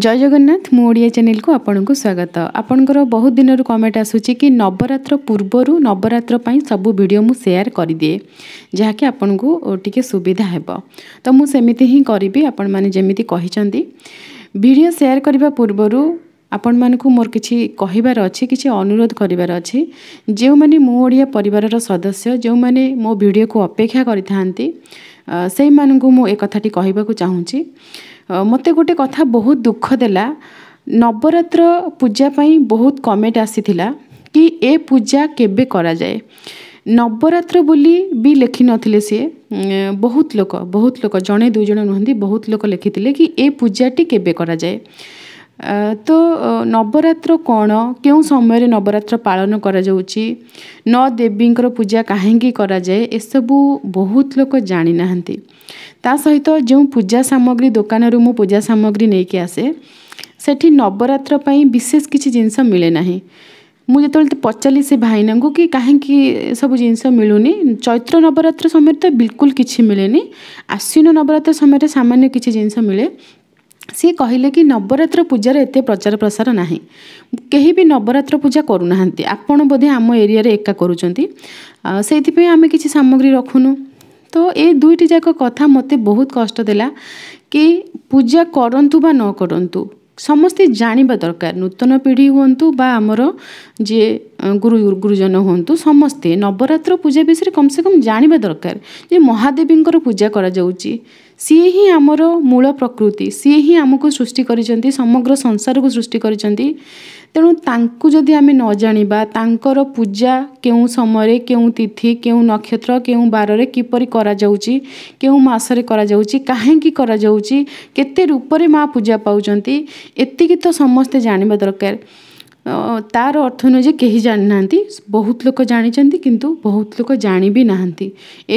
ଜୟ ଜଗନ୍ନାଥ ମୁଁ ଓଡ଼ିଆ ଚ୍ୟାନେଲକୁ ଆପଣଙ୍କୁ ସ୍ୱାଗତ ଆପଣଙ୍କର ବହୁତ ଦିନରୁ କମେଣ୍ଟ ଆସୁଛି କି ନବରାତ୍ର ପୂର୍ବରୁ ନବରାତ୍ର ପାଇଁ ସବୁ ଭିଡ଼ିଓ ମୁଁ ସେୟାର କରିଦିଏ ଯାହାକି ଆପଣଙ୍କୁ ଟିକିଏ ସୁବିଧା ହେବ ତ ମୁଁ ସେମିତି ହିଁ କରିବି ଆପଣମାନେ ଯେମିତି କହିଛନ୍ତି ଭିଡ଼ିଓ ସେୟାର କରିବା ପୂର୍ବରୁ ଆପଣମାନଙ୍କୁ ମୋର କିଛି କହିବାର ଅଛି କିଛି ଅନୁରୋଧ କରିବାର ଅଛି ଯେଉଁମାନେ ମୋ ଓଡ଼ିଆ ପରିବାରର ସଦସ୍ୟ ଯେଉଁମାନେ ମୋ ଭିଡ଼ିଓକୁ ଅପେକ୍ଷା କରିଥାନ୍ତି ସେଇମାନଙ୍କୁ ମୁଁ ଏ କଥାଟି କହିବାକୁ ଚାହୁଁଛି ମୋତେ ଗୋଟେ କଥା ବହୁତ ଦୁଃଖ ଦେଲା ନବରାତ୍ର ପୂଜା ପାଇଁ ବହୁତ କମେଣ୍ଟ ଆସିଥିଲା କି ଏ ପୂଜା କେବେ କରାଯାଏ ନବରାତ୍ର ବୋଲି ବି ଲେଖିନଥିଲେ ସିଏ ବହୁତ ଲୋକ ବହୁତ ଲୋକ ଜଣେ ଦୁଇ ଜଣ ନୁହନ୍ତି ବହୁତ ଲୋକ ଲେଖିଥିଲେ କି ଏ ପୂଜାଟି କେବେ କରାଯାଏ तो नवरात्र कौन क्यों समय नवरात्र पालन करेवी पूजा कहीं ये सबू बहुत लोग जाणी ना सहित तो जो पूजा सामग्री दुकान रू पूजा सामग्री नहीं कि आसे से नवरत्र विशेष किसी जिनस मिले ना मुझे तो पचारि से भाईना को कि कहीं सब जिन मिलूनी चैत्र नवरत्र समय तो बिल्कुल किसी मिले आश्विन नवरत्र समय सामान्य किसी जिनस मिले ସିଏ କହିଲେ କି ନବରାତ୍ର ପୂଜାର ଏତେ ପ୍ରଚାର ପ୍ରସାର ନାହିଁ କେହି ବି ନବରାତ୍ର ପୂଜା କରୁନାହାନ୍ତି ଆପଣ ବୋଧେ ଆମ ଏରିଆରେ ଏକା କରୁଛନ୍ତି ସେଇଥିପାଇଁ ଆମେ କିଛି ସାମଗ୍ରୀ ରଖୁନୁ ତ ଏ ଦୁଇଟି ଯାକ କଥା ମୋତେ ବହୁତ କଷ୍ଟ ଦେଲା କି ପୂଜା କରନ୍ତୁ ବା ନ କରନ୍ତୁ ସମସ୍ତେ ଜାଣିବା ଦରକାର ନୂତନ ପିଢ଼ି ହୁଅନ୍ତୁ ବା ଆମର ଯିଏ ଗୁରୁ ଗୁରୁଜନ ହୁଅନ୍ତୁ ସମସ୍ତେ ନବରାତ୍ର ପୂଜା ବିଷୟରେ କମ୍ ସେ କମ୍ ଜାଣିବା ଦରକାର ଯେ ମହାଦେବୀଙ୍କର ପୂଜା କରାଯାଉଛି ସିଏ ହିଁ ଆମର ମୂଳ ପ୍ରକୃତି ସିଏ ହିଁ ଆମକୁ ସୃଷ୍ଟି କରିଛନ୍ତି ସମଗ୍ର ସଂସାରକୁ ସୃଷ୍ଟି କରିଛନ୍ତି ତେଣୁ ତାଙ୍କୁ ଯଦି ଆମେ ନ ଜାଣିବା ତାଙ୍କର ପୂଜା କେଉଁ ସମୟରେ କେଉଁ ତିଥି କେଉଁ ନକ୍ଷତ୍ର କେଉଁ ବାରରେ କିପରି କରାଯାଉଛି କେଉଁ ମାସରେ କରାଯାଉଛି କାହିଁକି କରାଯାଉଛି କେତେ ରୂପରେ ମା' ପୂଜା ପାଉଛନ୍ତି ଏତିକି ତ ସମସ୍ତେ ଜାଣିବା ଦରକାର ତା'ର ଅର୍ଥ ନୁହେଁ ଯେ କେହି ଜାଣିନାହାନ୍ତି ବହୁତ ଲୋକ ଜାଣିଛନ୍ତି କିନ୍ତୁ ବହୁତ ଲୋକ ଜାଣି ବି ନାହାନ୍ତି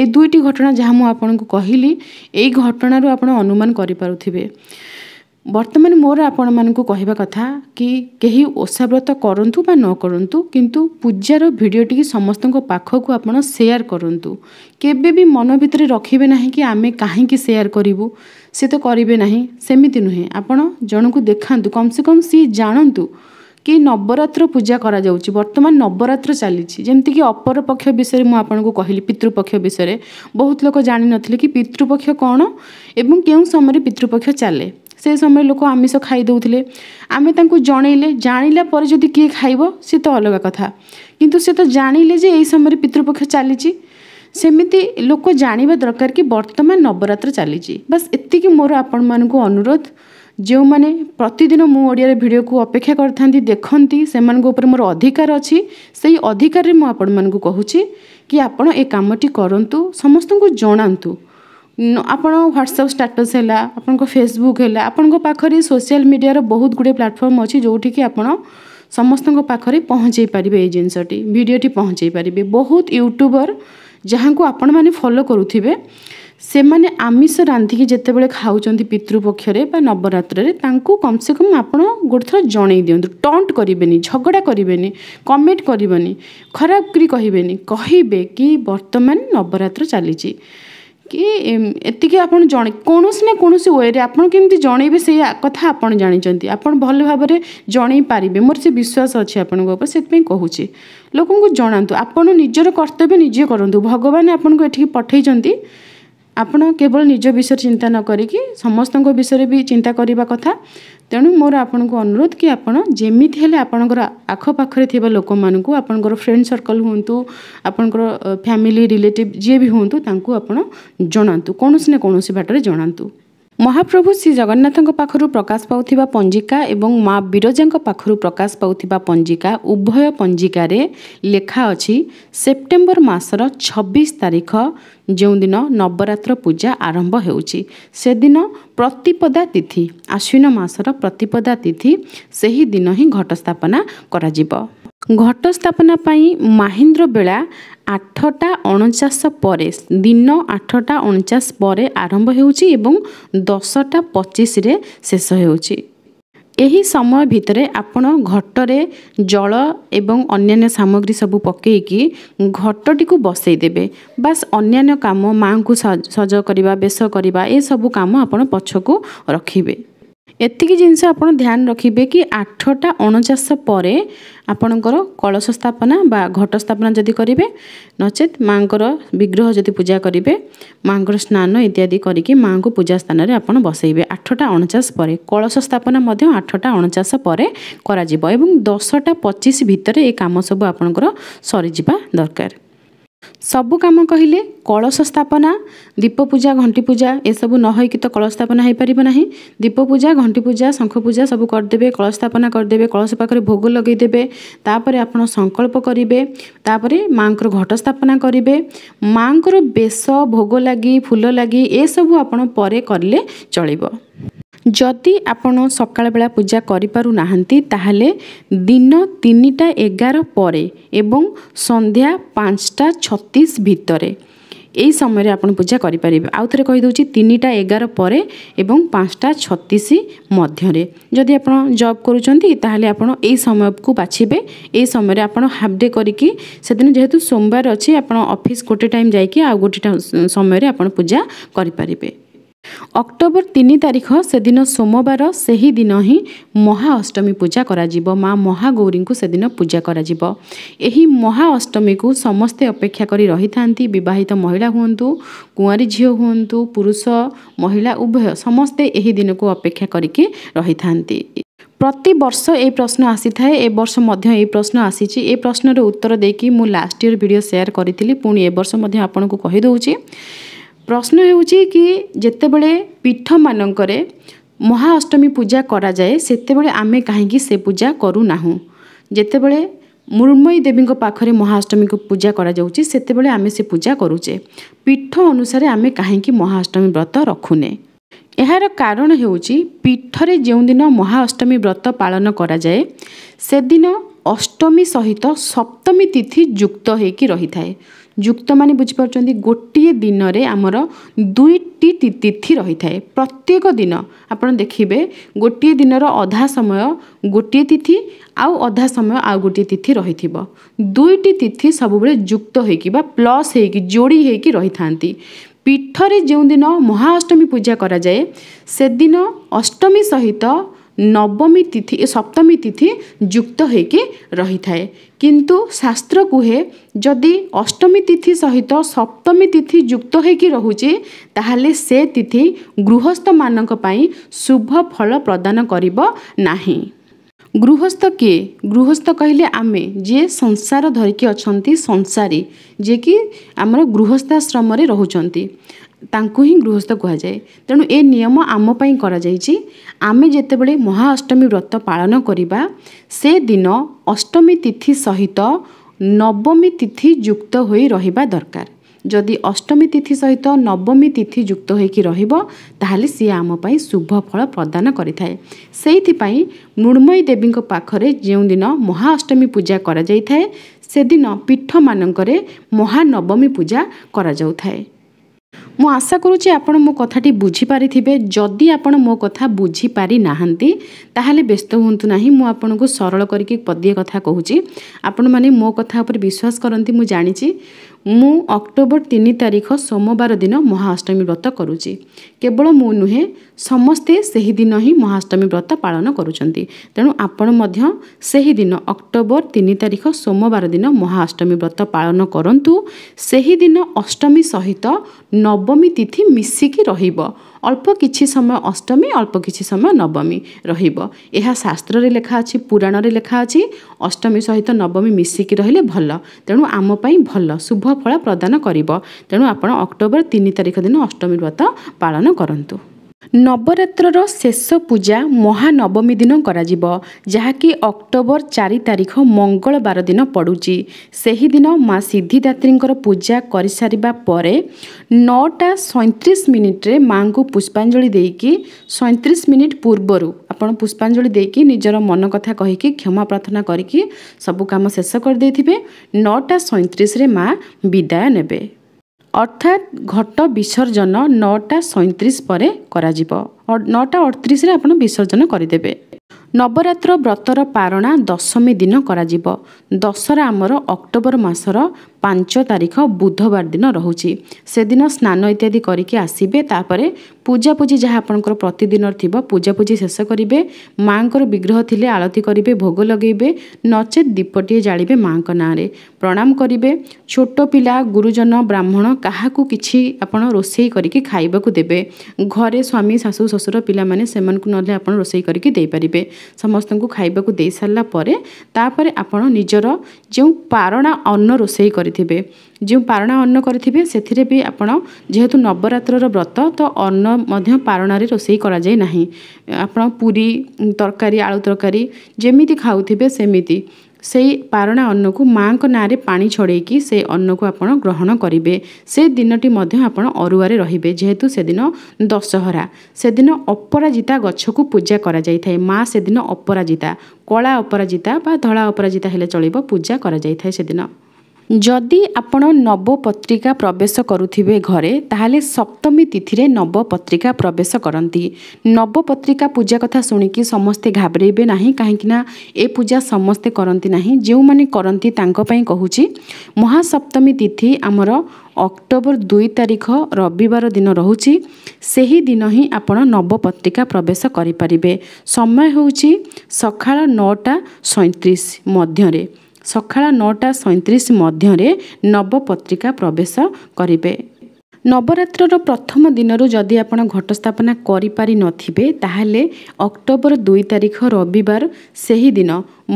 ଏ ଦୁଇଟି ଘଟଣା ଯାହା ମୁଁ ଆପଣଙ୍କୁ କହିଲି ଏଇ ଘଟଣାରୁ ଆପଣ ଅନୁମାନ କରିପାରୁଥିବେ ବର୍ତ୍ତମାନ ମୋର ଆପଣମାନଙ୍କୁ କହିବା କଥା କି କେହି ଓଷାବ୍ରତ କରନ୍ତୁ ବା ନ କରନ୍ତୁ କିନ୍ତୁ ପୂଜାର ଭିଡ଼ିଓଟିକି ସମସ୍ତଙ୍କ ପାଖକୁ ଆପଣ ସେୟାର କରନ୍ତୁ କେବେ ବି ମନ ଭିତରେ ରଖିବେ ନାହିଁ କି ଆମେ କାହିଁକି ସେୟାର କରିବୁ ସେ ତ କରିବେ ନାହିଁ ସେମିତି ନୁହେଁ ଆପଣ ଜଣଙ୍କୁ ଦେଖାନ୍ତୁ କମ୍ ସେ କମ୍ ସିଏ ଜାଣନ୍ତୁ କି ନବରାତ୍ର ପୂଜା କରାଯାଉଛି ବର୍ତ୍ତମାନ ନବରାତ୍ର ଚାଲିଛି ଯେମିତିକି ଅପରପକ୍ଷ ବିଷୟରେ ମୁଁ ଆପଣଙ୍କୁ କହିଲି ପିତୃପକ୍ଷ ବିଷୟରେ ବହୁତ ଲୋକ ଜାଣିନଥିଲେ କି ପିତୃପକ୍ଷ କ'ଣ ଏବଂ କେଉଁ ସମୟରେ ପିତୃପକ୍ଷ ଚାଲେ ସେ ସମୟରେ ଲୋକ ଆମିଷ ଖାଇଦେଉଥିଲେ ଆମେ ତାଙ୍କୁ ଜଣେଇଲେ ଜାଣିଲା ପରେ ଯଦି କିଏ ଖାଇବ ସେ ତ ଅଲଗା କଥା କିନ୍ତୁ ସେ ତ ଜାଣିଲେ ଯେ ଏଇ ସମୟରେ ପିତୃପକ୍ଷ ଚାଲିଛି ସେମିତି ଲୋକ ଜାଣିବା ଦରକାର କି ବର୍ତ୍ତମାନ ନବରାତ୍ର ଚାଲିଛି ବାସ୍ ଏତିକି ମୋର ଆପଣମାନଙ୍କୁ ଅନୁରୋଧ ଯେଉଁମାନେ ପ୍ରତିଦିନ ମୁଁ ଓଡ଼ିଆରେ ଭିଡ଼ିଓକୁ ଅପେକ୍ଷା କରିଥାନ୍ତି ଦେଖନ୍ତି ସେମାନଙ୍କ ଉପରେ ମୋର ଅଧିକାର ଅଛି ସେଇ ଅଧିକାରରେ ମୁଁ ଆପଣମାନଙ୍କୁ କହୁଛି କି ଆପଣ ଏ କାମଟି କରନ୍ତୁ ସମସ୍ତଙ୍କୁ ଜଣାନ୍ତୁ ଆପଣ ହ୍ୱାଟ୍ସଆପ୍ ଷ୍ଟାଟସ୍ ହେଲା ଆପଣଙ୍କ ଫେସବୁକ୍ ହେଲା ଆପଣଙ୍କ ପାଖରେ ସୋସିଆଲ୍ ମିଡ଼ିଆର ବହୁତ ଗୁଡ଼ିଏ ପ୍ଲାଟଫର୍ମ ଅଛି ଯେଉଁଠିକି ଆପଣ ସମସ୍ତଙ୍କ ପାଖରେ ପହଞ୍ଚାଇ ପାରିବେ ଏଇ ଜିନିଷଟି ଭିଡ଼ିଓଟି ପହଞ୍ଚାଇ ପାରିବେ ବହୁତ ୟୁଟ୍ୟୁବର ଯାହାଙ୍କୁ ଆପଣମାନେ ଫଲୋ କରୁଥିବେ ସେମାନେ ଆମିଷ ରାନ୍ଧିକି ଯେତେବେଳେ ଖାଉଛନ୍ତି ପିତୃପକ୍ଷରେ ବା ନବରାତ୍ରରେ ତାଙ୍କୁ କମ୍ସେ କମ୍ ଆପଣ ଗୋଟେ ଥର ଜଣାଇ ଦିଅନ୍ତୁ ଟଣ୍ଟ କରିବେନି ଝଗଡ଼ା କରିବେନି କମେଣ୍ଟ କରିବେନି ଖରାପ କରି କହିବେନି କହିବେ କି ବର୍ତ୍ତମାନ ନବରାତ୍ର ଚାଲିଛି କି ଏତିକି ଆପଣ ଜଣେ କୌଣସି ନା କୌଣସି ୱେରେ ଆପଣ କେମିତି ଜଣେଇବେ ସେଇ କଥା ଆପଣ ଜାଣିଛନ୍ତି ଆପଣ ଭଲ ଭାବରେ ଜଣେଇ ପାରିବେ ମୋର ସେ ବିଶ୍ୱାସ ଅଛି ଆପଣଙ୍କ ଉପରେ ସେଥିପାଇଁ କହୁଛି ଲୋକଙ୍କୁ ଜଣାନ୍ତୁ ଆପଣ ନିଜର କର୍ତ୍ତବ୍ୟ ନିଜେ କରନ୍ତୁ ଭଗବାନ ଆପଣଙ୍କୁ ଏଠିକି ପଠାଇଛନ୍ତି ଆପଣ କେବଳ ନିଜ ବିଷୟରେ ଚିନ୍ତା ନ କରିକି ସମସ୍ତଙ୍କ ବିଷୟରେ ବି ଚିନ୍ତା କରିବା କଥା ତେଣୁ ମୋର ଆପଣଙ୍କୁ ଅନୁରୋଧ କି ଆପଣ ଯେମିତି ହେଲେ ଆପଣଙ୍କର ଆଖପାଖରେ ଥିବା ଲୋକମାନଙ୍କୁ ଆପଣଙ୍କର ଫ୍ରେଣ୍ଡ ସର୍କଲ୍ ହୁଅନ୍ତୁ ଆପଣଙ୍କର ଫ୍ୟାମିଲି ରିଲେଟିଭ୍ ଯିଏ ବି ହୁଅନ୍ତୁ ତାଙ୍କୁ ଆପଣ ଜଣାନ୍ତୁ କୌଣସି ନା କୌଣସି ବାଟରେ ଜଣାନ୍ତୁ ମହାପ୍ରଭୁ ଶ୍ରୀ ଜଗନ୍ନାଥଙ୍କ ପାଖରୁ ପ୍ରକାଶ ପାଉଥିବା ପଞ୍ଜିକା ଏବଂ ମା ବିରଜାଙ୍କ ପାଖରୁ ପ୍ରକାଶ ପାଉଥିବା ପଞ୍ଜିକା ଉଭୟ ପଞ୍ଜିକାରେ ଲେଖା ଅଛି ସେପ୍ଟେମ୍ବର ମାସର ଛବିଶ ତାରିଖ ଯେଉଁଦିନ ନବରାତ୍ର ପୂଜା ଆରମ୍ଭ ହେଉଛି ସେଦିନ ପ୍ରତିପଦା ତିଥି ଆଶ୍ୱିନ ମାସର ପ୍ରତିପଦା ତିଥି ସେହିଦିନ ହିଁ ଘଟ ସ୍ଥାପନା କରାଯିବ ଘଟ ସ୍ଥାପନା ପାଇଁ ମାହିନ୍ଦ୍ର ବେଳା ଆଠଟା ଅଣଚାଶ ପରେ ଦିନ ଆଠଟା ଅଣଚାଶ ପରେ ଆରମ୍ଭ ହେଉଛି ଏବଂ ଦଶଟା ପଚିଶରେ ଶେଷ ହେଉଛି ଏହି ସମୟ ଭିତରେ ଆପଣ ଘଟରେ ଜଳ ଏବଂ ଅନ୍ୟାନ୍ୟ ସାମଗ୍ରୀ ସବୁ ପକାଇକି ଘଟଟିକୁ ଦେବେ ବାସ୍ ଅନ୍ୟାନ୍ୟ କାମ ମାଆଙ୍କୁ ସଜ କରିବା ବେଶ କରିବା ଏସବୁ କାମ ଆପଣ ପଛକୁ ରଖିବେ ଏତିକି ଜିନିଷ ଆପଣ ଧ୍ୟାନ ରଖିବେ କି ଆଠଟା ଅଣଚାଷ ପରେ ଆପଣଙ୍କର କଳସ ସ୍ଥାପନା ବା ଘଟ ସ୍ଥାପନା ଯଦି କରିବେ ନଚେତ୍ ମାଆଙ୍କର ବିଗ୍ରହ ଯଦି ପୂଜା କରିବେ ମାଆଙ୍କର ସ୍ନାନ ଇତ୍ୟାଦି କରିକି ମାଆଙ୍କୁ ପୂଜା ସ୍ଥାନରେ ଆପଣ ବସେଇବେ ଆଠଟା ଅଣଚାଶ ପରେ କଳସ ସ୍ଥାପନା ମଧ୍ୟ ଆଠଟା ଅଣଚାଶ ପରେ କରାଯିବ ଏବଂ ଦଶଟା ପଚିଶ ଭିତରେ ଏ କାମ ସବୁ ଆପଣଙ୍କର ସରିଯିବା ଦରକାର ସବୁ କାମ କହିଲେ କଳସ ସ୍ଥାପନା ଦୀପ ପୂଜା ଘଣ୍ଟି ପୂଜା ଏସବୁ ନ ହୋଇକି ତ କଳସ ସ୍ଥାପନା ହୋଇପାରିବ ନାହିଁ ଦୀପ ପୂଜା ଘଣ୍ଟି ପୂଜା ଶଙ୍ଖ ପୂଜା ସବୁ କରିଦେବେ କଳସ ସ୍ଥାପନା କରିଦେବେ କଳସ ପାଖରେ ଭୋଗ ଲଗାଇଦେବେ ତାପରେ ଆପଣ ସଂକଳ୍ପ କରିବେ ତାପରେ ମାଆଙ୍କର ଘଟ ସ୍ଥାପନା କରିବେ ମାଆଙ୍କର ବେଶ ଭୋଗ ଲାଗି ଫୁଲ ଲାଗି ଏସବୁ ଆପଣ ପରେ କରିଲେ ଚଳିବ ଯଦି ଆପଣ ସକାଳ ବେଳା ପୂଜା କରିପାରୁନାହାନ୍ତି ତାହେଲେ ଦିନ ତିନିଟା ଏଗାର ପରେ ଏବଂ ସନ୍ଧ୍ୟା ପାଞ୍ଚଟା ଛତିଶ ଭିତରେ এই সময়ের আপনার পূজা করে পারিবে আউথরে কইদি তিনটা এগার পরে এবং পাঁচটা ছতিশ মধ্যে যদি আপনার জব করছেন তাহলে আপনার এই সময়কু বাছবে এই সময়ের আপনার হাফ ডে করিকি সেদিন যেহেতু সোমবার অছে আপনার অফিস গোটে টাইম যাইকি আউ গোটে সময়ের আপনার পূজা করে পারিবে ଅକ୍ଟୋବର ତିନି ତାରିଖ ସେଦିନ ସୋମବାର ସେହିଦିନ ହିଁ ମହାଅଷ୍ଟମୀ ପୂଜା କରାଯିବ ମା ମହାଗୌରୀଙ୍କୁ ସେଦିନ ପୂଜା କରାଯିବ ଏହି ମହାଅଷ୍ଟମୀକୁ ସମସ୍ତେ ଅପେକ୍ଷା କରି ରହିଥାନ୍ତି ବିବାହିତ ମହିଳା ହୁଅନ୍ତୁ କୁଆଁରୀ ଝିଅ ହୁଅନ୍ତୁ ପୁରୁଷ ମହିଳା ଉଭୟ ସମସ୍ତେ ଏହି ଦିନକୁ ଅପେକ୍ଷା କରିକି ରହିଥାନ୍ତି ପ୍ରତି ବର୍ଷ ଏ ପ୍ରଶ୍ନ ଆସିଥାଏ ଏ ବର୍ଷ ମଧ୍ୟ ଏହି ପ୍ରଶ୍ନ ଆସିଛି ଏ ପ୍ରଶ୍ନର ଉତ୍ତର ଦେଇକି ମୁଁ ଲାଷ୍ଟ ଇୟର ଭିଡ଼ିଓ ସେୟାର କରିଥିଲି ପୁଣି ଏ ବର୍ଷ ମଧ୍ୟ ଆପଣଙ୍କୁ କହିଦେଉଛି ପ୍ରଶ୍ନ ହେଉଛି କି ଯେତେବେଳେ ପୀଠମାନଙ୍କରେ ମହାଅଷ୍ଟମୀ ପୂଜା କରାଯାଏ ସେତେବେଳେ ଆମେ କାହିଁକି ସେ ପୂଜା କରୁନାହୁଁ ଯେତେବେଳେ ମୃଣ୍ମୟୀ ଦେବୀଙ୍କ ପାଖରେ ମହାଅଷ୍ଟମୀକୁ ପୂଜା କରାଯାଉଛି ସେତେବେଳେ ଆମେ ସେ ପୂଜା କରୁଛେ ପୀଠ ଅନୁସାରେ ଆମେ କାହିଁକି ମହାଅଷ୍ଟମୀ ବ୍ରତ ରଖୁନେ ଏହାର କାରଣ ହେଉଛି ପୀଠରେ ଯେଉଁଦିନ ମହାଅଷ୍ଟମୀ ବ୍ରତ ପାଳନ କରାଯାଏ ସେଦିନ ଅଷ୍ଟମୀ ସହିତ ସପ୍ତମୀ ତିଥି ଯୁକ୍ତ ହୋଇକି ରହିଥାଏ जुक्त म बुझि दिन गोटि दिनर दुईटी तिथि रहिथाए प्रत्येक दिन आपि गोटिएन अधा समय गोटिति आउ समय आउ गोटि तिथि रहिथि दुईटा तिथि सबैबे जुक्त वा प्लस जोड़ी हुँदै पीठरे जो दिन महाअष्टमी पूजा से दिन अष्टमी सहित ନବମୀ ତିଥି ସପ୍ତମୀ ତିଥି ଯୁକ୍ତ ହୋଇକି ରହିଥାଏ କିନ୍ତୁ ଶାସ୍ତ୍ର କୁହେ ଯଦି ଅଷ୍ଟମୀ ତିଥି ସହିତ ସପ୍ତମୀ ତିଥି ଯୁକ୍ତ ହୋଇକି ରହୁଛି ତାହେଲେ ସେ ତିଥି ଗୃହସ୍ଥମାନଙ୍କ ପାଇଁ ଶୁଭ ଫଳ ପ୍ରଦାନ କରିବ ନାହିଁ ଗୃହସ୍ଥ କିଏ ଗୃହସ୍ଥ କହିଲେ ଆମେ ଯିଏ ସଂସାର ଧରିକି ଅଛନ୍ତି ସଂସାରୀ ଯିଏକି ଆମର ଗୃହସ୍ଥାଶ୍ରମରେ ରହୁଛନ୍ତି ତାଙ୍କୁ ହିଁ ଗୃହସ୍ଥ କୁହାଯାଏ ତେଣୁ ଏ ନିୟମ ଆମ ପାଇଁ କରାଯାଇଛି ଆମେ ଯେତେବେଳେ ମହାଅଷ୍ଟମୀ ବ୍ରତ ପାଳନ କରିବା ସେଦିନ ଅଷ୍ଟମୀ ତିଥି ସହିତ ନବମୀ ତିଥି ଯୁକ୍ତ ହୋଇ ରହିବା ଦରକାର ଯଦି ଅଷ୍ଟମୀ ତିଥି ସହିତ ନବମୀ ତିଥି ଯୁକ୍ତ ହୋଇକି ରହିବ ତାହେଲେ ସିଏ ଆମ ପାଇଁ ଶୁଭ ଫଳ ପ୍ରଦାନ କରିଥାଏ ସେଇଥିପାଇଁ ମୃଣ୍ମୟୀ ଦେବୀଙ୍କ ପାଖରେ ଯେଉଁଦିନ ମହାଅଷ୍ଟମୀ ପୂଜା କରାଯାଇଥାଏ ସେଦିନ ପୀଠମାନଙ୍କରେ ମହାନବମୀ ପୂଜା କରାଯାଉଥାଏ ମୁଁ ଆଶା କରୁଛି ଆପଣ ମୋ କଥାଟି ବୁଝିପାରିଥିବେ ଯଦି ଆପଣ ମୋ କଥା ବୁଝିପାରି ନାହାନ୍ତି ତାହେଲେ ବ୍ୟସ୍ତ ହୁଅନ୍ତୁ ନାହିଁ ମୁଁ ଆପଣଙ୍କୁ ସରଳ କରିକି ପଦ୍ୟ କଥା କହୁଛି ଆପଣମାନେ ମୋ କଥା ଉପରେ ବିଶ୍ୱାସ କରନ୍ତି ମୁଁ ଜାଣିଛି ମୁଁ ଅକ୍ଟୋବର ତିନି ତାରିଖ ସୋମବାର ଦିନ ମହାଅଷ୍ଟମୀ ବ୍ରତ କରୁଛି କେବଳ ମୁଁ ନୁହେଁ ସମସ୍ତେ ସେହିଦିନ ହିଁ ମହାଅଷ୍ଟମୀ ବ୍ରତ ପାଳନ କରୁଛନ୍ତି ତେଣୁ ଆପଣ ମଧ୍ୟ ସେହିଦିନ ଅକ୍ଟୋବର ତିନି ତାରିଖ ସୋମବାର ଦିନ ମହାଅଷ୍ଟମୀ ବ୍ରତ ପାଳନ କରନ୍ତୁ ସେହିଦିନ ଅଷ୍ଟମୀ ସହିତ ନବମୀ ତିଥି ମିଶିକି ରହିବ ଅଳ୍ପ କିଛି ସମୟ ଅଷ୍ଟମୀ ଅଳ୍ପ କିଛି ସମୟ ନବମୀ ରହିବ ଏହା ଶାସ୍ତ୍ରରେ ଲେଖା ଅଛି ପୁରାଣରେ ଲେଖା ଅଛି ଅଷ୍ଟମୀ ସହିତ ନବମୀ ମିଶିକି ରହିଲେ ଭଲ ତେଣୁ ଆମ ପାଇଁ ଭଲ ଶୁଭ ଫଳ ପ୍ରଦାନ କରିବ ତେଣୁ ଆପଣ ଅକ୍ଟୋବର ତିନି ତାରିଖ ଦିନ ଅଷ୍ଟମୀ ବ୍ରତ ପାଳନ କରନ୍ତୁ ନବରାତ୍ରର ଶେଷ ପୂଜା ମହାନବମୀ ଦିନ କରାଯିବ ଯାହାକି ଅକ୍ଟୋବର ଚାରି ତାରିଖ ମଙ୍ଗଳବାର ଦିନ ପଡ଼ୁଛି ସେହିଦିନ ମା ସିଦ୍ଧିଦାତ୍ରୀଙ୍କର ପୂଜା କରିସାରିବା ପରେ ନଅଟା ସଇଁତିରିଶ ମିନିଟ୍ରେ ମାଙ୍କୁ ପୁଷ୍ପାଞ୍ଜଳି ଦେଇକି ସଇଁତିରିଶ ମିନିଟ୍ ପୂର୍ବରୁ ଆପଣ ପୁଷ୍ପାଞ୍ଜଳି ଦେଇକି ନିଜର ମନ କଥା କହିକି କ୍ଷମା ପ୍ରାର୍ଥନା କରିକି ସବୁ କାମ ଶେଷ କରିଦେଇଥିବେ ନଅଟା ସଇଁତିରିଶରେ ମା ବିଦାୟ ନେବେ ଅର୍ଥାତ୍ ଘଟ ବିସର୍ଜନ ନଅଟା ସଇଁତିରିଶ ପରେ କରାଯିବ ନଅଟା ଅଠତିରିଶରେ ଆପଣ ବିସର୍ଜନ କରିଦେବେ ନବରାତ୍ର ବ୍ରତର ପାରଣା ଦଶମୀ ଦିନ କରାଯିବ ଦଶହରା ଆମର ଅକ୍ଟୋବର ମାସର ପାଞ୍ଚ ତାରିଖ ବୁଧବାର ଦିନ ରହୁଛି ସେଦିନ ସ୍ନାନ ଇତ୍ୟାଦି କରିକି ଆସିବେ ତାପରେ ପୂଜାପୂଜି ଯାହା ଆପଣଙ୍କର ପ୍ରତିଦିନର ଥିବ ପୂଜାପୂଜି ଶେଷ କରିବେ ମାଆଙ୍କର ବିଗ୍ରହ ଥିଲେ ଆଳତି କରିବେ ଭୋଗ ଲଗାଇବେ ନଚେତ୍ ଦୀପଟିଏ ଜାଳିବେ ମାଆଙ୍କ ନାଁରେ ପ୍ରଣାମ କରିବେ ଛୋଟ ପିଲା ଗୁରୁଜନ ବ୍ରାହ୍ମଣ କାହାକୁ କିଛି ଆପଣ ରୋଷେଇ କରିକି ଖାଇବାକୁ ଦେବେ ଘରେ ସ୍ୱାମୀ ଶାଶୁ ଶ୍ୱଶୁର ପିଲାମାନେ ସେମାନଙ୍କୁ ନହେଲେ ଆପଣ ରୋଷେଇ କରିକି ଦେଇପାରିବେ ସମସ୍ତଙ୍କୁ ଖାଇବାକୁ ଦେଇସାରିଲା ପରେ ତାପରେ ଆପଣ ନିଜର ଯେଉଁ ପାରଣା ଅନ୍ନ ରୋଷେଇ କରି କରିଥିବେ ଯେଉଁ ପାରଣା ଅନ୍ନ କରିଥିବେ ସେଥିରେ ବି ଆପଣ ଯେହେତୁ ନବରାତ୍ରର ବ୍ରତ ତ ଅନ୍ନ ମଧ୍ୟ ପାରଣାରେ ରୋଷେଇ କରାଯାଏ ନାହିଁ ଆପଣ ପୁରୀ ତରକାରୀ ଆଳୁ ତରକାରୀ ଯେମିତି ଖାଉଥିବେ ସେମିତି ସେଇ ପାରଣା ଅନ୍ନକୁ ମାଆଙ୍କ ନାଁରେ ପାଣି ଛଡ଼େଇକି ସେ ଅନ୍ନକୁ ଆପଣ ଗ୍ରହଣ କରିବେ ସେ ଦିନଟି ମଧ୍ୟ ଆପଣ ଅରୁଆରେ ରହିବେ ଯେହେତୁ ସେଦିନ ଦଶହରା ସେଦିନ ଅପରାଜିତା ଗଛକୁ ପୂଜା କରାଯାଇଥାଏ ମା ସେଦିନ ଅପରାଜିତା କଳା ଅପରାଜିତା ବା ଧଳା ଅପରାଜିତା ହେଲେ ଚଳିବ ପୂଜା କରାଯାଇଥାଏ ସେଦିନ ଯଦି ଆପଣ ନବ ପତ୍ରିକା ପ୍ରବେଶ କରୁଥିବେ ଘରେ ତାହେଲେ ସପ୍ତମୀ ତିଥିରେ ନବ ପତ୍ରିକା ପ୍ରବେଶ କରନ୍ତି ନବ ପତ୍ରିକା ପୂଜା କଥା ଶୁଣିକି ସମସ୍ତେ ଘାବରେଇବେ ନାହିଁ କାହିଁକିନା ଏ ପୂଜା ସମସ୍ତେ କରନ୍ତି ନାହିଁ ଯେଉଁମାନେ କରନ୍ତି ତାଙ୍କ ପାଇଁ କହୁଛି ମହାସପ୍ତମୀ ତିଥି ଆମର ଅକ୍ଟୋବର ଦୁଇ ତାରିଖ ରବିବାର ଦିନ ରହୁଛି ସେହିଦିନ ହିଁ ଆପଣ ନବ ପତ୍ରିକା ପ୍ରବେଶ କରିପାରିବେ ସମୟ ହେଉଛି ସକାଳ ନଅଟା ସଇଁତିରିଶ ମଧ୍ୟରେ ସକାଳ ନଅଟା ସଇଁତିରିଶ ମଧ୍ୟରେ ନବପତ୍ରିକା ପ୍ରବେଶ କରିବେ ନବରାତ୍ରର ପ୍ରଥମ ଦିନରୁ ଯଦି ଆପଣ ଘଟ ସ୍ଥାପନା କରିପାରିନଥିବେ ତାହେଲେ ଅକ୍ଟୋବର ଦୁଇ ତାରିଖ ରବିବାର ସେହିଦିନ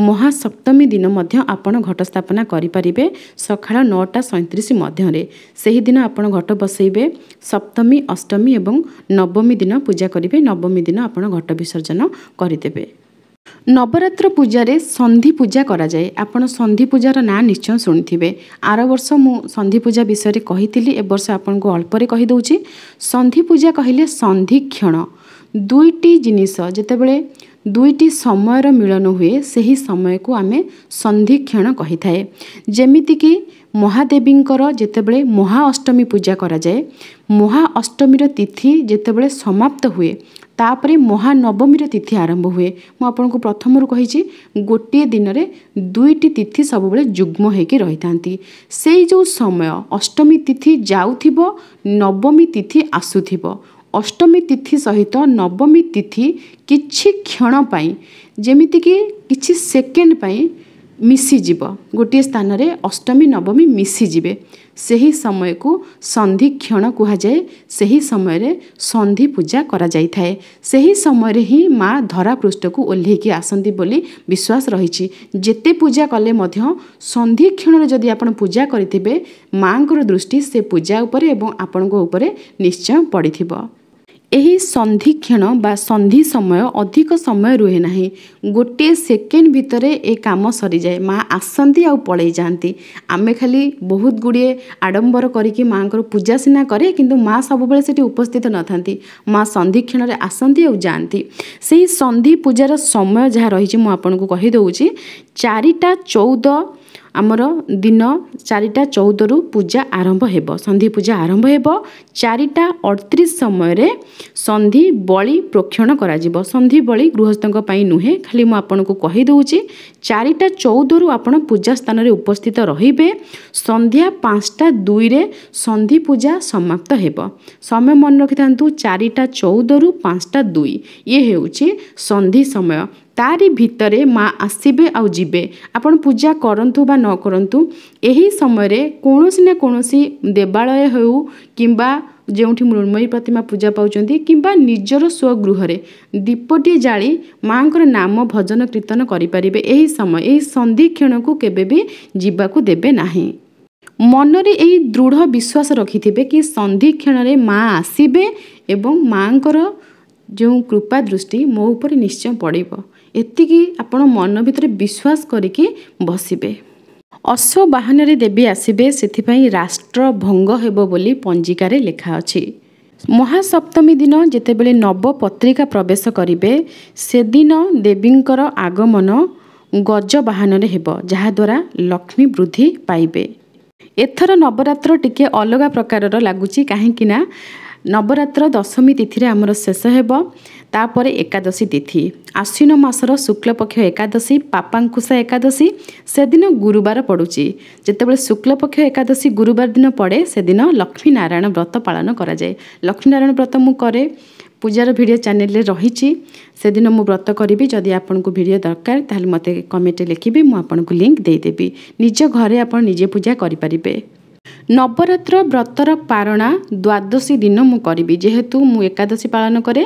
ମହାସପ୍ତମୀ ଦିନ ମଧ୍ୟ ଆପଣ ଘଟ ସ୍ଥାପନା କରିପାରିବେ ସକାଳ ନଅଟା ସଇଁତିରିଶ ମଧ୍ୟରେ ସେହିଦିନ ଆପଣ ଘଟ ବସାଇବେ ସପ୍ତମୀ ଅଷ୍ଟମୀ ଏବଂ ନବମୀ ଦିନ ପୂଜା କରିବେ ନବମୀ ଦିନ ଆପଣ ଘଟ ବିସର୍ଜନ କରିଦେବେ ନବରାତ୍ର ପୂଜାରେ ସନ୍ଧି ପୂଜା କରାଯାଏ ଆପଣ ସନ୍ଧି ପୂଜାର ନାଁ ନିଶ୍ଚୟ ଶୁଣିଥିବେ ଆର ବର୍ଷ ମୁଁ ସନ୍ଧି ପୂଜା ବିଷୟରେ କହିଥିଲି ଏ ବର୍ଷ ଆପଣଙ୍କୁ ଅଳ୍ପରେ କହିଦେଉଛି ସନ୍ଧି ପୂଜା କହିଲେ ସନ୍ଧିକ୍ଷଣ ଦୁଇଟି ଜିନିଷ ଯେତେବେଳେ ଦୁଇଟି ସମୟର ମିଳନ ହୁଏ ସେହି ସମୟକୁ ଆମେ ସନ୍ଧିକ୍ଷଣ କହିଥାଏ ଯେମିତିକି ମହାଦେବୀଙ୍କର ଯେତେବେଳେ ମହାଅଷ୍ଟମୀ ପୂଜା କରାଯାଏ ମହାଅଷ୍ଟମୀର ତିଥି ଯେତେବେଳେ ସମାପ୍ତ ହୁଏ ତାପରେ ମହାନବମୀର ତିଥି ଆରମ୍ଭ ହୁଏ ମୁଁ ଆପଣଙ୍କୁ ପ୍ରଥମରୁ କହିଛି ଗୋଟିଏ ଦିନରେ ଦୁଇଟି ତିଥି ସବୁବେଳେ ଯୁଗ୍ମ ହୋଇକି ରହିଥାନ୍ତି ସେଇ ଯେଉଁ ସମୟ ଅଷ୍ଟମୀ ତିଥି ଯାଉଥିବ ନବମୀ ତିଥି ଆସୁଥିବ ଅଷ୍ଟମୀ ତିଥି ସହିତ ନବମୀ ତିଥି କିଛି କ୍ଷଣ ପାଇଁ ଯେମିତିକି କିଛି ସେକେଣ୍ଡ ପାଇଁ ମିଶିଯିବ ଗୋଟିଏ ସ୍ଥାନରେ ଅଷ୍ଟମୀ ନବମୀ ମିଶିଯିବେ ସେହି ସମୟକୁ ସନ୍ଧିକ୍ଷଣ କୁହାଯାଏ ସେହି ସମୟରେ ସନ୍ଧି ପୂଜା କରାଯାଇଥାଏ ସେହି ସମୟରେ ହିଁ ମା ଧରା ପୃଷ୍ଠକୁ ଓହ୍ଲେଇକି ଆସନ୍ତି ବୋଲି ବିଶ୍ୱାସ ରହିଛି ଯେତେ ପୂଜା କଲେ ମଧ୍ୟ ସନ୍ଧିକ୍ଷଣରେ ଯଦି ଆପଣ ପୂଜା କରିଥିବେ ମାଙ୍କର ଦୃଷ୍ଟି ସେ ପୂଜା ଉପରେ ଏବଂ ଆପଣଙ୍କ ଉପରେ ନିଶ୍ଚୟ ପଡ଼ିଥିବ ଏହି ସନ୍ଧିକ୍ଷଣ ବା ସନ୍ଧି ସମୟ ଅଧିକ ସମୟ ରୁହେ ନାହିଁ ଗୋଟିଏ ସେକେଣ୍ଡ ଭିତରେ ଏ କାମ ସରିଯାଏ ମା' ଆସନ୍ତି ଆଉ ପଳେଇ ଯାଆନ୍ତି ଆମେ ଖାଲି ବହୁତ ଗୁଡ଼ିଏ ଆଡ଼ମ୍ବର କରିକି ମାଆଙ୍କର ପୂଜା ସିନା କରେ କିନ୍ତୁ ମା' ସବୁବେଳେ ସେଠି ଉପସ୍ଥିତ ନଥାନ୍ତି ମା' ସନ୍ଧିକ୍ଷଣରେ ଆସନ୍ତି ଆଉ ଯାଆନ୍ତି ସେହି ସନ୍ଧି ପୂଜାର ସମୟ ଯାହା ରହିଛି ମୁଁ ଆପଣଙ୍କୁ କହିଦେଉଛି ଚାରିଟା ଚଉଦ ଆମର ଦିନ ଚାରିଟା ଚଉଦରୁ ପୂଜା ଆରମ୍ଭ ହେବ ସନ୍ଧି ପୂଜା ଆରମ୍ଭ ହେବ ଚାରିଟା ଅଠତିରିଶ ସମୟରେ ସନ୍ଧି ବଳି ପ୍ରକ୍ଷଣ କରାଯିବ ସନ୍ଧି ବଳି ଗୃହସ୍ଥଙ୍କ ପାଇଁ ନୁହେଁ ଖାଲି ମୁଁ ଆପଣଙ୍କୁ କହିଦେଉଛି ଚାରିଟା ଚଉଦରୁ ଆପଣ ପୂଜା ସ୍ଥାନରେ ଉପସ୍ଥିତ ରହିବେ ସନ୍ଧ୍ୟା ପାଞ୍ଚଟା ଦୁଇରେ ସନ୍ଧି ପୂଜା ସମାପ୍ତ ହେବ ସମୟ ମନେ ରଖିଥାନ୍ତୁ ଚାରିଟା ଚଉଦରୁ ପାଞ୍ଚଟା ଦୁଇ ଇଏ ହେଉଛି ସନ୍ଧି ସମୟ ତାରି ଭିତରେ ମା ଆସିବେ ଆଉ ଯିବେ ଆପଣ ପୂଜା କରନ୍ତୁ ବା ନ କରନ୍ତୁ ଏହି ସମୟରେ କୌଣସି ନା କୌଣସି ଦେବାଳୟ ହେଉ କିମ୍ବା ଯେଉଁଠି ମୃଣ୍ମୟୀ ପ୍ରତିମା ପୂଜା ପାଉଛନ୍ତି କିମ୍ବା ନିଜର ସ୍ୱଗୃହରେ ଦୀପଟିଏ ଜାଳି ମାଆଙ୍କର ନାମ ଭଜନ କୀର୍ତ୍ତନ କରିପାରିବେ ଏହି ସମୟ ଏହି ସନ୍ଧିକ୍ଷଣକୁ କେବେ ବି ଯିବାକୁ ଦେବେ ନାହିଁ ମନରେ ଏହି ଦୃଢ଼ ବିଶ୍ୱାସ ରଖିଥିବେ କି ସନ୍ଧିକ୍ଷଣରେ ମା ଆସିବେ ଏବଂ ମାଆଙ୍କର ଯେଉଁ କୃପା ଦୃଷ୍ଟି ମୋ ଉପରେ ନିଶ୍ଚୟ ପଡ଼ିବ ଏତିକି ଆପଣ ମନ ଭିତରେ ବିଶ୍ୱାସ କରିକି ବସିବେ ଅଶ୍ୱ ବାହାନରେ ଦେବୀ ଆସିବେ ସେଥିପାଇଁ ରାଷ୍ଟ୍ର ଭଙ୍ଗ ହେବ ବୋଲି ପଞ୍ଜିକାରେ ଲେଖା ଅଛି ମହାସପ୍ତମୀ ଦିନ ଯେତେବେଳେ ନବ ପତ୍ରିକା ପ୍ରବେଶ କରିବେ ସେଦିନ ଦେବୀଙ୍କର ଆଗମନ ଗଜ ବାହାନରେ ହେବ ଯାହାଦ୍ୱାରା ଲକ୍ଷ୍ମୀ ବୃଦ୍ଧି ପାଇବେ ଏଥର ନବରାତ୍ର ଟିକେ ଅଲଗା ପ୍ରକାରର ଲାଗୁଛି କାହିଁକିନା ନବରାତ୍ର ଦଶମୀ ତିଥିରେ ଆମର ଶେଷ ହେବ ତାପରେ ଏକାଦଶୀ ତିଥି ଆଶ୍ୱିନ ମାସର ଶୁକ୍ଳପକ୍ଷ ଏକାଦଶୀ ପାପାଙ୍କୁଶା ଏକାଦଶୀ ସେଦିନ ଗୁରୁବାର ପଡ଼ୁଛି ଯେତେବେଳେ ଶୁକ୍ଳପକ୍ଷ ଏକାଦଶୀ ଗୁରୁବାର ଦିନ ପଡ଼େ ସେଦିନ ଲକ୍ଷ୍ମୀନାରାୟଣ ବ୍ରତ ପାଳନ କରାଯାଏ ଲକ୍ଷ୍ମୀନାରାୟଣ ବ୍ରତ ମୁଁ କରେ ପୂଜାର ଭିଡ଼ିଓ ଚ୍ୟାନେଲରେ ରହିଛି ସେଦିନ ମୁଁ ବ୍ରତ କରିବି ଯଦି ଆପଣଙ୍କୁ ଭିଡ଼ିଓ ଦରକାର ତାହେଲେ ମୋତେ କମେଣ୍ଟରେ ଲେଖିବି ମୁଁ ଆପଣଙ୍କୁ ଲିଙ୍କ୍ ଦେଇଦେବି ନିଜ ଘରେ ଆପଣ ନିଜେ ପୂଜା କରିପାରିବେ ନବରାତ୍ର ବ୍ରତର ପାରଣା ଦ୍ୱାଦଶୀ ଦିନ ମୁଁ କରିବି ଯେହେତୁ ମୁଁ ଏକାଦଶୀ ପାଳନ କରେ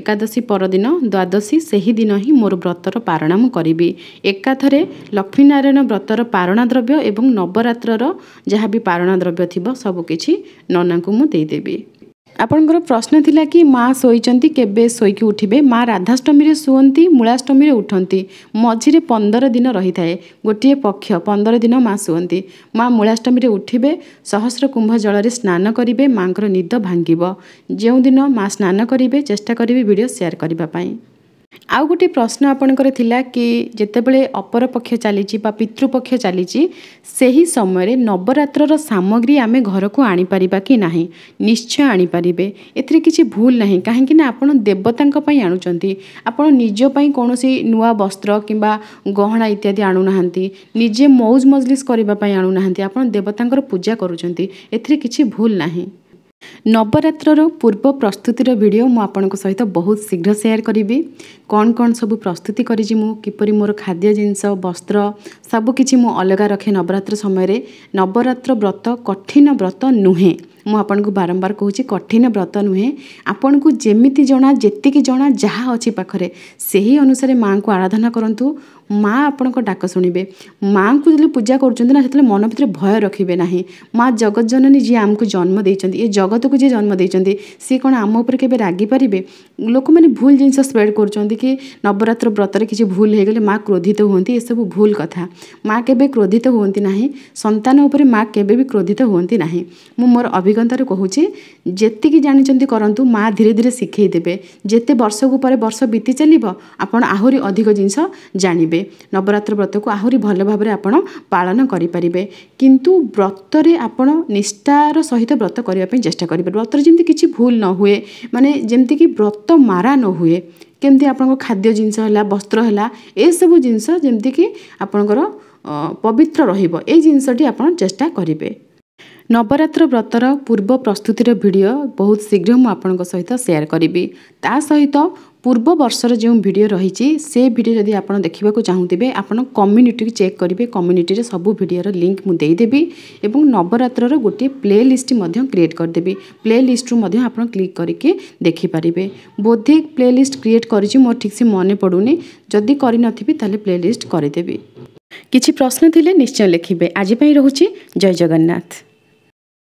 ଏକାଦଶୀ ପରଦିନ ଦ୍ୱାଦଶୀ ସେହିଦିନ ହିଁ ମୋର ବ୍ରତର ପାରଣା ମୁଁ କରିବି ଏକାଥରେ ଲକ୍ଷ୍ମୀନାରାୟଣ ବ୍ରତର ପାରଣା ଦ୍ରବ୍ୟ ଏବଂ ନବରାତ୍ରର ଯାହା ବି ପାରଣା ଦ୍ରବ୍ୟ ଥିବ ସବୁକିଛି ନନାଙ୍କୁ ମୁଁ ଦେଇଦେବି आपणको प्रश्न मा केबे शकि उठ मा माँ राधाष्टमी शुन् मूलाष्टमी र मझी रे 15 दिन रहिथाए गोटिए पक्ष 15 दिन मूलाष्टमी रे उठिबे सहस्र कुम्भ जल स्के माद भाङ्नु जौँदिन करिवे स्न चेष्टाके भिडियो सेयर ଆଉ ଗୋଟିଏ ପ୍ରଶ୍ନ ଆପଣଙ୍କର ଥିଲା କି ଯେତେବେଳେ ଅପରପକ୍ଷ ଚାଲିଛି ବା ପିତୃପକ୍ଷ ଚାଲିଛି ସେହି ସମୟରେ ନବରାତ୍ରର ସାମଗ୍ରୀ ଆମେ ଘରକୁ ଆଣିପାରିବା କି ନାହିଁ ନିଶ୍ଚୟ ଆଣିପାରିବେ ଏଥିରେ କିଛି ଭୁଲ ନାହିଁ କାହିଁକି ନା ଆପଣ ଦେବତାଙ୍କ ପାଇଁ ଆଣୁଛନ୍ତି ଆପଣ ନିଜ ପାଇଁ କୌଣସି ନୂଆ ବସ୍ତ୍ର କିମ୍ବା ଗହଣା ଇତ୍ୟାଦି ଆଣୁନାହାନ୍ତି ନିଜେ ମଉଜ ମଜଲିସ୍ କରିବା ପାଇଁ ଆଣୁନାହାନ୍ତି ଆପଣ ଦେବତାଙ୍କର ପୂଜା କରୁଛନ୍ତି ଏଥିରେ କିଛି ଭୁଲ ନାହିଁ ନବରାତ୍ରର ପୂର୍ବ ପ୍ରସ୍ତୁତିର ଭିଡ଼ିଓ ମୁଁ ଆପଣଙ୍କ ସହିତ ବହୁତ ଶୀଘ୍ର ସେୟାର କରିବି କ'ଣ କ'ଣ ସବୁ ପ୍ରସ୍ତୁତି କରିଛି ମୁଁ କିପରି ମୋର ଖାଦ୍ୟ ଜିନିଷ ବସ୍ତ୍ର ସବୁକିଛି ମୁଁ ଅଲଗା ରଖେ ନବରାତ୍ର ସମୟରେ ନବରାତ୍ର ବ୍ରତ କଠିନ ବ୍ରତ ନୁହେଁ ମୁଁ ଆପଣଙ୍କୁ ବାରମ୍ବାର କହୁଛି କଠିନ ବ୍ରତ ନୁହେଁ ଆପଣଙ୍କୁ ଯେମିତି ଜଣା ଯେତିକି ଜଣା ଯାହା ଅଛି ପାଖରେ ସେହି ଅନୁସାରେ ମାଆଙ୍କୁ ଆରାଧନା କରନ୍ତୁ ମା ଆପଣଙ୍କ ଡାକ ଶୁଣିବେ ମାଆଙ୍କୁ ଯେତେବେଳେ ପୂଜା କରୁଛନ୍ତି ନା ସେତେବେଳେ ମନ ଭିତରେ ଭୟ ରଖିବେ ନାହିଁ ମା ଜଗତଜନନୀ ଯିଏ ଆମକୁ ଜନ୍ମ ଦେଇଛନ୍ତି ଏ ଜଗତକୁ ଯିଏ ଜନ୍ମ ଦେଇଛନ୍ତି ସିଏ କ'ଣ ଆମ ଉପରେ କେବେ ରାଗିପାରିବେ ଲୋକମାନେ ଭୁଲ ଜିନିଷ ସ୍ପ୍ରେଡ଼ କରୁଛନ୍ତି କି ନବରାତ୍ର ବ୍ରତରେ କିଛି ଭୁଲ ହେଇଗଲେ ମା କ୍ରୋଧିତ ହୁଅନ୍ତି ଏସବୁ ଭୁଲ କଥା ମା କେବେ କ୍ରୋଧିତ ହୁଅନ୍ତି ନାହିଁ ସନ୍ତାନ ଉପରେ ମା କେବେ ବି କ୍ରୋଧିତ ହୁଅନ୍ତି ନାହିଁ ମୁଁ ମୋର ଅଭିଜ୍ଞତାରୁ କହୁଛି ଯେତିକି ଜାଣିଛନ୍ତି କରନ୍ତୁ ମା ଧୀରେ ଧୀରେ ଶିଖେଇ ଦେବେ ଯେତେ ବର୍ଷକୁ ପରେ ବର୍ଷ ବିତି ଚାଲିବ ଆପଣ ଆହୁରି ଅଧିକ ଜିନିଷ ଜାଣିବେ କରିପାରିବେ ନବରାତ୍ର ବ୍ରତକୁ ଆହୁରି ଭଲ ଭାବରେ ଆପଣ ପାଳନ କରିପାରିବେ କିନ୍ତୁ ବ୍ରତରେ ଆପଣ ନିଷ୍ଠାର ସହିତ ବ୍ରତ କରିବା ପାଇଁ ଚେଷ୍ଟା କରିବେ ବ୍ରତରେ ଯେମିତି କିଛି ଭୁଲ ନ ହୁଏ ମାନେ ଯେମିତିକି ବ୍ରତ ମାରା ନ ହୁଏ କେମିତି ଆପଣଙ୍କ ଖାଦ୍ୟ ଜିନିଷ ହେଲା ବସ୍ତ୍ର ହେଲା ଏସବୁ ଜିନିଷ ଯେମିତିକି ଆପଣଙ୍କର ପବିତ୍ର ରହିବ ଏଇ ଜିନିଷଟି ଆପଣ ଚେଷ୍ଟା କରିବେ ନବରାତ୍ର ବ୍ରତର ପୂର୍ବ ପ୍ରସ୍ତୁତିର ଭିଡ଼ିଓ ବହୁତ ଶୀଘ୍ର ମୁଁ ଆପଣଙ୍କ ସହିତ ସେୟାର କରିବି ତା ସହିତ পূর্ব বর্ষর যে ভিডিও রয়েছে সে ভিডিও যদি আপনার দেখা চাহুবে আপনার কম্যুনিটি চেক করবে কম্যুনিটি সবু ভিডিওর লিঙ্ক মুদেবি এবং নবরাত্রর গোটিয়ে প্লে লিষ্ট ক্রিয়েট করেদেবি প্লে লিষ্ট আপনার ক্লিক করিকি দেখিপারে বোধে প্লে লিষ্ট ক্রিয়েট করেছি মো ঠিকসে মনে পড়ুনি যদি করে নথিবি তাহলে প্লে লিষ্ট করেদেবি কিছু প্রশ্ন থিলে নিশ্চয় লেখিবে আজ পাই জয় জগন্নাথ